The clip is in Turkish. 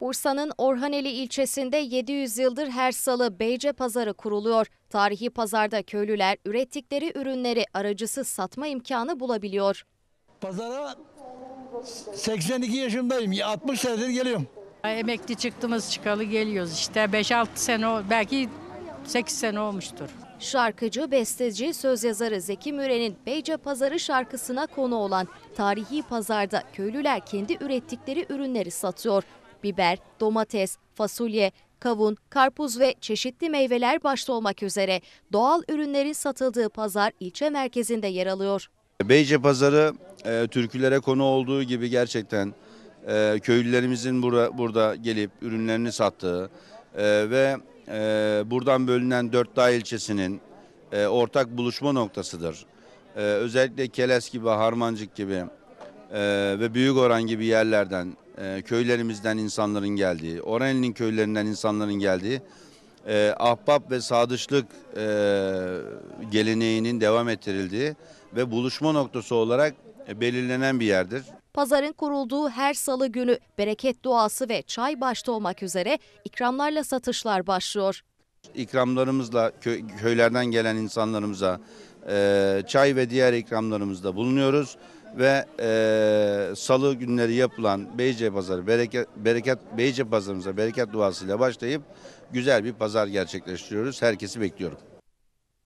Bursa'nın Orhaneli ilçesinde 700 yıldır her salı Beyce Pazarı kuruluyor. Tarihi pazarda köylüler ürettikleri ürünleri aracısız satma imkanı bulabiliyor. Pazara 82 yaşındayım. 60 senedir geliyorum. Emekli çıktığımız çıkalı geliyoruz işte. 5-6 sene belki 8 sene olmuştur. Şarkıcı, besteci, söz yazarı Zeki Müren'in Beyce Pazarı şarkısına konu olan tarihi pazarda köylüler kendi ürettikleri ürünleri satıyor. Biber, domates, fasulye, kavun, karpuz ve çeşitli meyveler başta olmak üzere doğal ürünlerin satıldığı pazar ilçe merkezinde yer alıyor. Beyce Pazarı e, türkülere konu olduğu gibi gerçekten e, köylülerimizin bura, burada gelip ürünlerini sattığı e, ve e, buradan bölünen dört Dörtdağ ilçesinin e, ortak buluşma noktasıdır. E, özellikle Keles gibi, Harmancık gibi e, ve oran gibi yerlerden, e, köylerimizden insanların geldiği, Oraneli'nin köylerinden insanların geldiği e, ahbap ve sadışlık e, geleneğinin devam ettirildiği ve buluşma noktası olarak e, belirlenen bir yerdir. Pazarın kurulduğu her salı günü bereket duası ve çay başta olmak üzere ikramlarla satışlar başlıyor. İkramlarımızla köylerden gelen insanlarımıza e, çay ve diğer ikramlarımızda bulunuyoruz ve e, salı günleri yapılan Beyce Pazarı, bereket, bereket Beyce Pazarımıza bereket duasıyla başlayıp güzel bir pazar gerçekleştiriyoruz. Herkesi bekliyorum.